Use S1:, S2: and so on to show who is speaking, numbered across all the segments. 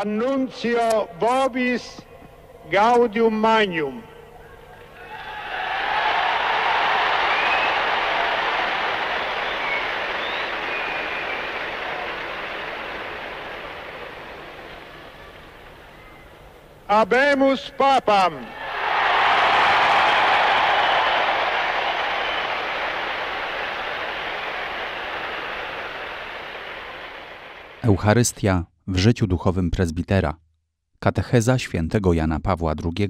S1: Anuncio Vobis Gaudium Magnum. Habemus Papam. Eucharystia w życiu duchowym prezbitera. Katecheza świętego Jana Pawła II,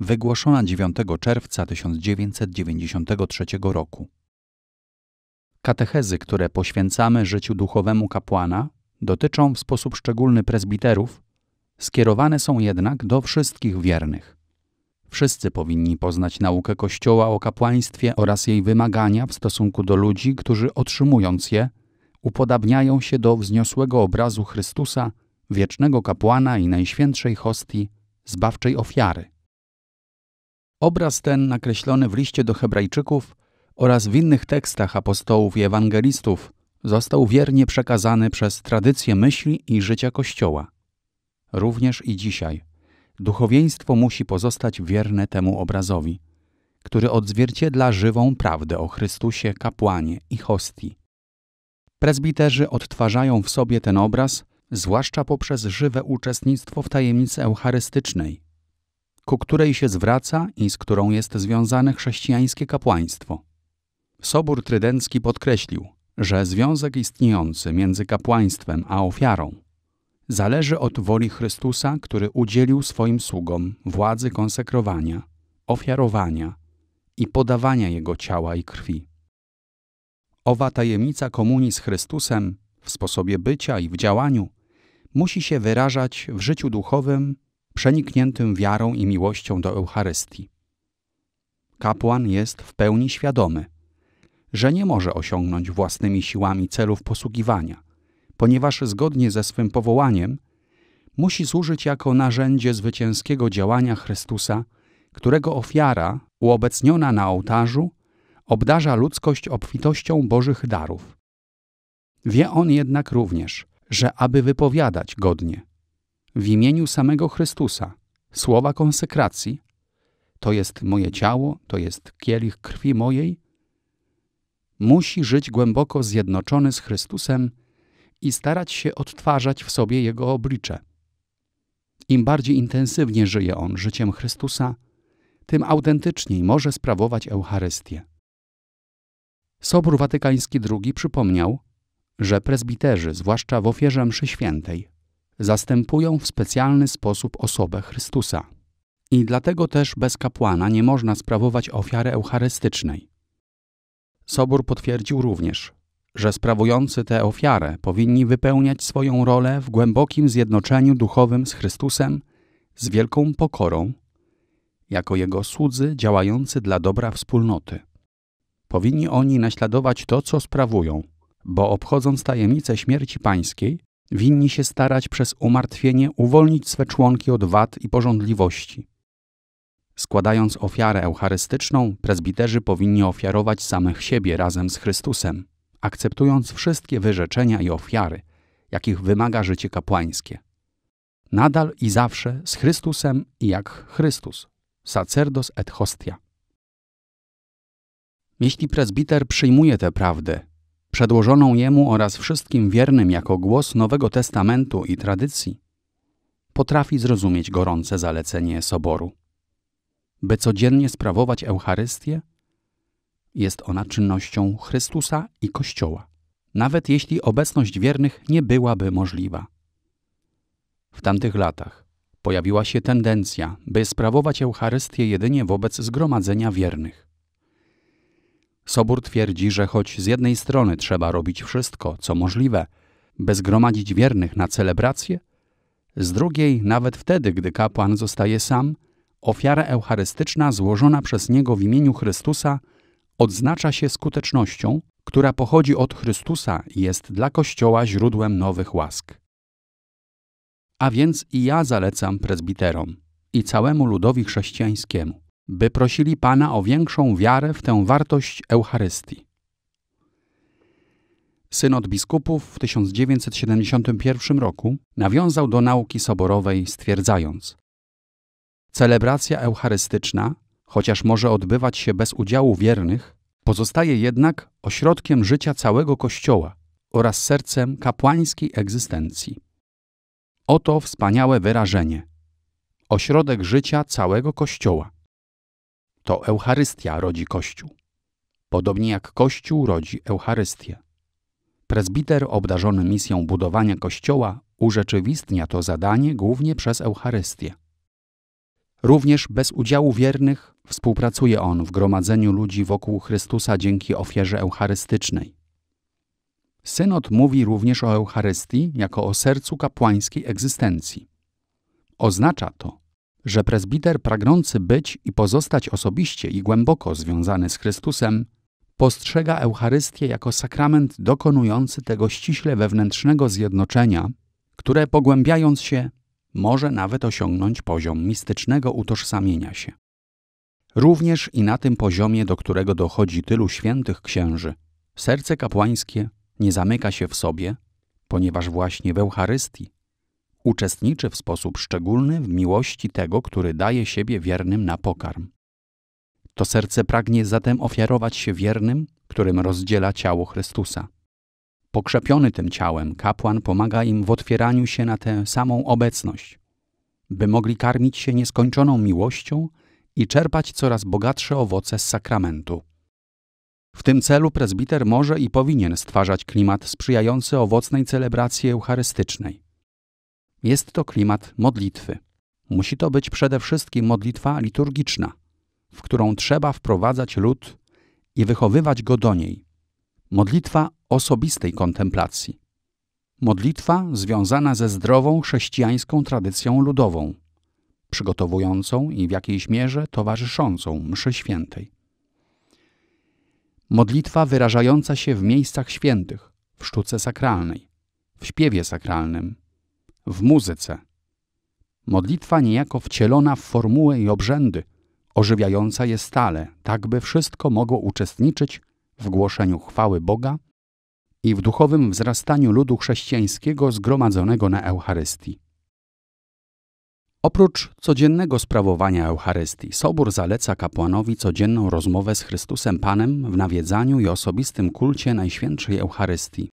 S1: wygłoszona 9 czerwca 1993 roku. Katechezy, które poświęcamy życiu duchowemu kapłana, dotyczą w sposób szczególny prezbiterów, skierowane są jednak do wszystkich wiernych. Wszyscy powinni poznać naukę Kościoła o kapłaństwie oraz jej wymagania w stosunku do ludzi, którzy otrzymując je, upodabniają się do wzniosłego obrazu Chrystusa, wiecznego kapłana i najświętszej hostii, zbawczej ofiary. Obraz ten nakreślony w liście do Hebrajczyków oraz w innych tekstach apostołów i ewangelistów został wiernie przekazany przez tradycję myśli i życia Kościoła. Również i dzisiaj duchowieństwo musi pozostać wierne temu obrazowi, który odzwierciedla żywą prawdę o Chrystusie, kapłanie i hostii, Prezbiterzy odtwarzają w sobie ten obraz, zwłaszcza poprzez żywe uczestnictwo w tajemnicy eucharystycznej, ku której się zwraca i z którą jest związane chrześcijańskie kapłaństwo. Sobór Trydencki podkreślił, że związek istniejący między kapłaństwem a ofiarą zależy od woli Chrystusa, który udzielił swoim sługom władzy konsekrowania, ofiarowania i podawania jego ciała i krwi. Owa tajemnica komunii z Chrystusem w sposobie bycia i w działaniu musi się wyrażać w życiu duchowym przenikniętym wiarą i miłością do Eucharystii. Kapłan jest w pełni świadomy, że nie może osiągnąć własnymi siłami celów posługiwania, ponieważ zgodnie ze swym powołaniem musi służyć jako narzędzie zwycięskiego działania Chrystusa, którego ofiara uobecniona na ołtarzu obdarza ludzkość obfitością Bożych darów. Wie on jednak również, że aby wypowiadać godnie w imieniu samego Chrystusa słowa konsekracji, to jest moje ciało, to jest kielich krwi mojej, musi żyć głęboko zjednoczony z Chrystusem i starać się odtwarzać w sobie Jego oblicze. Im bardziej intensywnie żyje on życiem Chrystusa, tym autentyczniej może sprawować Eucharystię. Sobór Watykański II przypomniał, że prezbiterzy, zwłaszcza w ofierze mszy świętej, zastępują w specjalny sposób osobę Chrystusa. I dlatego też bez kapłana nie można sprawować ofiary eucharystycznej. Sobór potwierdził również, że sprawujący tę ofiarę powinni wypełniać swoją rolę w głębokim zjednoczeniu duchowym z Chrystusem, z wielką pokorą, jako Jego słudzy działający dla dobra wspólnoty. Powinni oni naśladować to, co sprawują, bo obchodząc tajemnicę śmierci pańskiej, winni się starać przez umartwienie uwolnić swe członki od wad i porządliwości. Składając ofiarę eucharystyczną, prezbiterzy powinni ofiarować samych siebie razem z Chrystusem, akceptując wszystkie wyrzeczenia i ofiary, jakich wymaga życie kapłańskie. Nadal i zawsze z Chrystusem i jak Chrystus, sacerdos et hostia. Jeśli prezbiter przyjmuje tę prawdę, przedłożoną jemu oraz wszystkim wiernym jako głos Nowego Testamentu i tradycji, potrafi zrozumieć gorące zalecenie soboru. By codziennie sprawować Eucharystię, jest ona czynnością Chrystusa i Kościoła, nawet jeśli obecność wiernych nie byłaby możliwa. W tamtych latach pojawiła się tendencja, by sprawować Eucharystię jedynie wobec zgromadzenia wiernych. Sobór twierdzi, że choć z jednej strony trzeba robić wszystko, co możliwe, by zgromadzić wiernych na celebrację, z drugiej, nawet wtedy, gdy kapłan zostaje sam, ofiara eucharystyczna złożona przez niego w imieniu Chrystusa odznacza się skutecznością, która pochodzi od Chrystusa i jest dla Kościoła źródłem nowych łask. A więc i ja zalecam prezbiterom i całemu ludowi chrześcijańskiemu by prosili Pana o większą wiarę w tę wartość Eucharystii. Synod biskupów w 1971 roku nawiązał do nauki soborowej stwierdzając: Celebracja eucharystyczna, chociaż może odbywać się bez udziału wiernych, pozostaje jednak ośrodkiem życia całego Kościoła oraz sercem kapłańskiej egzystencji. Oto wspaniałe wyrażenie: ośrodek życia całego Kościoła. To Eucharystia rodzi Kościół. Podobnie jak Kościół rodzi Eucharystię. Prezbiter obdarzony misją budowania Kościoła urzeczywistnia to zadanie głównie przez Eucharystię. Również bez udziału wiernych współpracuje on w gromadzeniu ludzi wokół Chrystusa dzięki ofierze eucharystycznej. Synod mówi również o Eucharystii jako o sercu kapłańskiej egzystencji. Oznacza to, że prezbiter pragnący być i pozostać osobiście i głęboko związany z Chrystusem, postrzega Eucharystię jako sakrament dokonujący tego ściśle wewnętrznego zjednoczenia, które pogłębiając się, może nawet osiągnąć poziom mistycznego utożsamienia się. Również i na tym poziomie, do którego dochodzi tylu świętych księży, serce kapłańskie nie zamyka się w sobie, ponieważ właśnie w Eucharystii uczestniczy w sposób szczególny w miłości tego, który daje siebie wiernym na pokarm. To serce pragnie zatem ofiarować się wiernym, którym rozdziela ciało Chrystusa. Pokrzepiony tym ciałem kapłan pomaga im w otwieraniu się na tę samą obecność, by mogli karmić się nieskończoną miłością i czerpać coraz bogatsze owoce z sakramentu. W tym celu prezbiter może i powinien stwarzać klimat sprzyjający owocnej celebracji eucharystycznej. Jest to klimat modlitwy. Musi to być przede wszystkim modlitwa liturgiczna, w którą trzeba wprowadzać lud i wychowywać go do niej. Modlitwa osobistej kontemplacji. Modlitwa związana ze zdrową chrześcijańską tradycją ludową, przygotowującą i w jakiejś mierze towarzyszącą mszy świętej. Modlitwa wyrażająca się w miejscach świętych, w sztuce sakralnej, w śpiewie sakralnym, w muzyce. Modlitwa niejako wcielona w formułę i obrzędy, ożywiająca je stale, tak by wszystko mogło uczestniczyć w głoszeniu chwały Boga i w duchowym wzrastaniu ludu chrześcijańskiego zgromadzonego na Eucharystii. Oprócz codziennego sprawowania Eucharystii, Sobór zaleca kapłanowi codzienną rozmowę z Chrystusem Panem w nawiedzaniu i osobistym kulcie Najświętszej Eucharystii.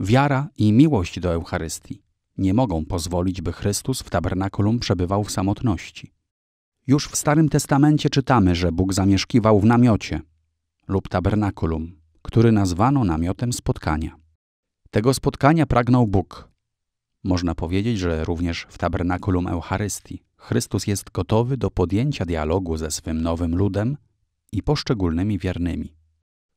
S1: Wiara i miłość do Eucharystii, nie mogą pozwolić, by Chrystus w tabernakulum przebywał w samotności. Już w Starym Testamencie czytamy, że Bóg zamieszkiwał w namiocie lub tabernakulum, który nazwano namiotem spotkania. Tego spotkania pragnął Bóg. Można powiedzieć, że również w tabernakulum Eucharystii Chrystus jest gotowy do podjęcia dialogu ze swym nowym ludem i poszczególnymi wiernymi.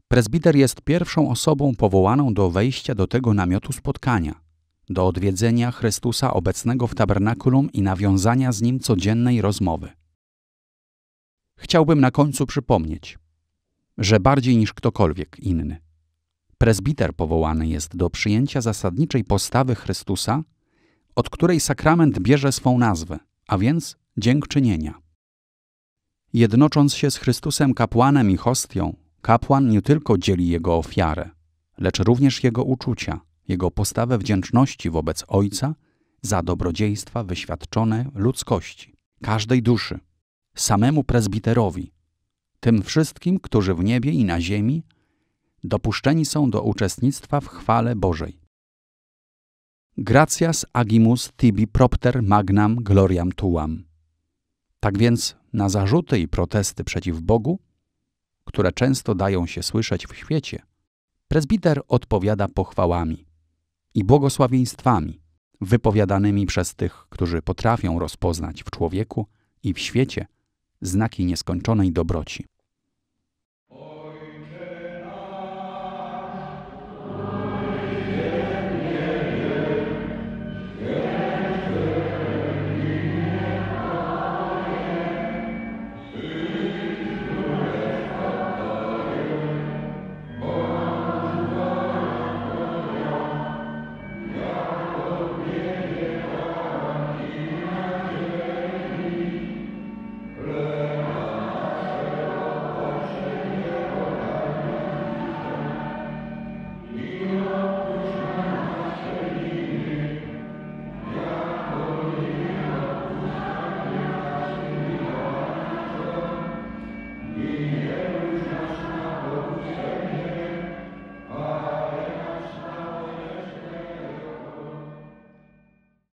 S1: Prezbiter jest pierwszą osobą powołaną do wejścia do tego namiotu spotkania – do odwiedzenia Chrystusa obecnego w tabernakulum i nawiązania z Nim codziennej rozmowy. Chciałbym na końcu przypomnieć, że bardziej niż ktokolwiek inny, prezbiter powołany jest do przyjęcia zasadniczej postawy Chrystusa, od której sakrament bierze swą nazwę, a więc dziękczynienia. Jednocząc się z Chrystusem kapłanem i hostią, kapłan nie tylko dzieli jego ofiarę, lecz również jego uczucia – jego postawę wdzięczności wobec Ojca za dobrodziejstwa wyświadczone ludzkości, każdej duszy, samemu prezbiterowi, tym wszystkim, którzy w niebie i na ziemi dopuszczeni są do uczestnictwa w chwale Bożej. Gratias agimus tibi propter magnam gloriam tuam. Tak więc na zarzuty i protesty przeciw Bogu, które często dają się słyszeć w świecie, prezbiter odpowiada pochwałami i błogosławieństwami wypowiadanymi przez tych, którzy potrafią rozpoznać w człowieku i w świecie znaki nieskończonej dobroci.